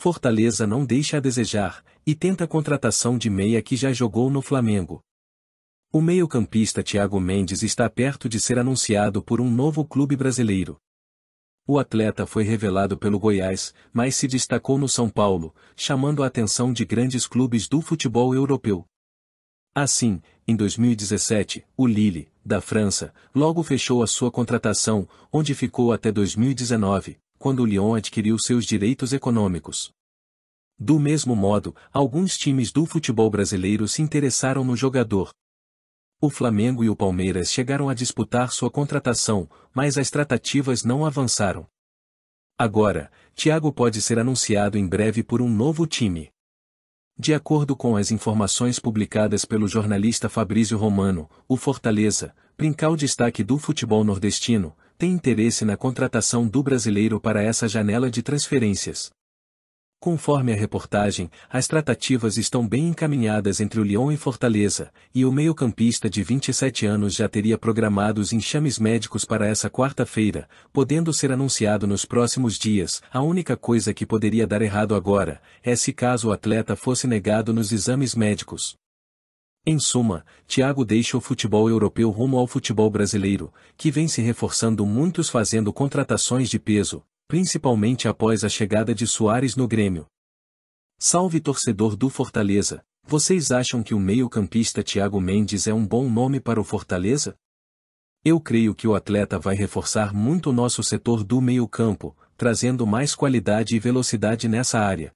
Fortaleza não deixa a desejar, e tenta a contratação de meia que já jogou no Flamengo. O meio-campista Thiago Mendes está perto de ser anunciado por um novo clube brasileiro. O atleta foi revelado pelo Goiás, mas se destacou no São Paulo, chamando a atenção de grandes clubes do futebol europeu. Assim, em 2017, o Lille, da França, logo fechou a sua contratação, onde ficou até 2019 quando o Lyon adquiriu seus direitos econômicos. Do mesmo modo, alguns times do futebol brasileiro se interessaram no jogador. O Flamengo e o Palmeiras chegaram a disputar sua contratação, mas as tratativas não avançaram. Agora, Thiago pode ser anunciado em breve por um novo time. De acordo com as informações publicadas pelo jornalista Fabrício Romano, o Fortaleza, Brincar o destaque do futebol nordestino, tem interesse na contratação do brasileiro para essa janela de transferências. Conforme a reportagem, as tratativas estão bem encaminhadas entre o Lyon e Fortaleza, e o meio-campista de 27 anos já teria programados enxames médicos para essa quarta-feira, podendo ser anunciado nos próximos dias. A única coisa que poderia dar errado agora é se caso o atleta fosse negado nos exames médicos. Em suma, Thiago deixa o futebol europeu rumo ao futebol brasileiro, que vem se reforçando muitos fazendo contratações de peso, principalmente após a chegada de Soares no Grêmio. Salve torcedor do Fortaleza, vocês acham que o meio-campista Thiago Mendes é um bom nome para o Fortaleza? Eu creio que o atleta vai reforçar muito o nosso setor do meio-campo, trazendo mais qualidade e velocidade nessa área.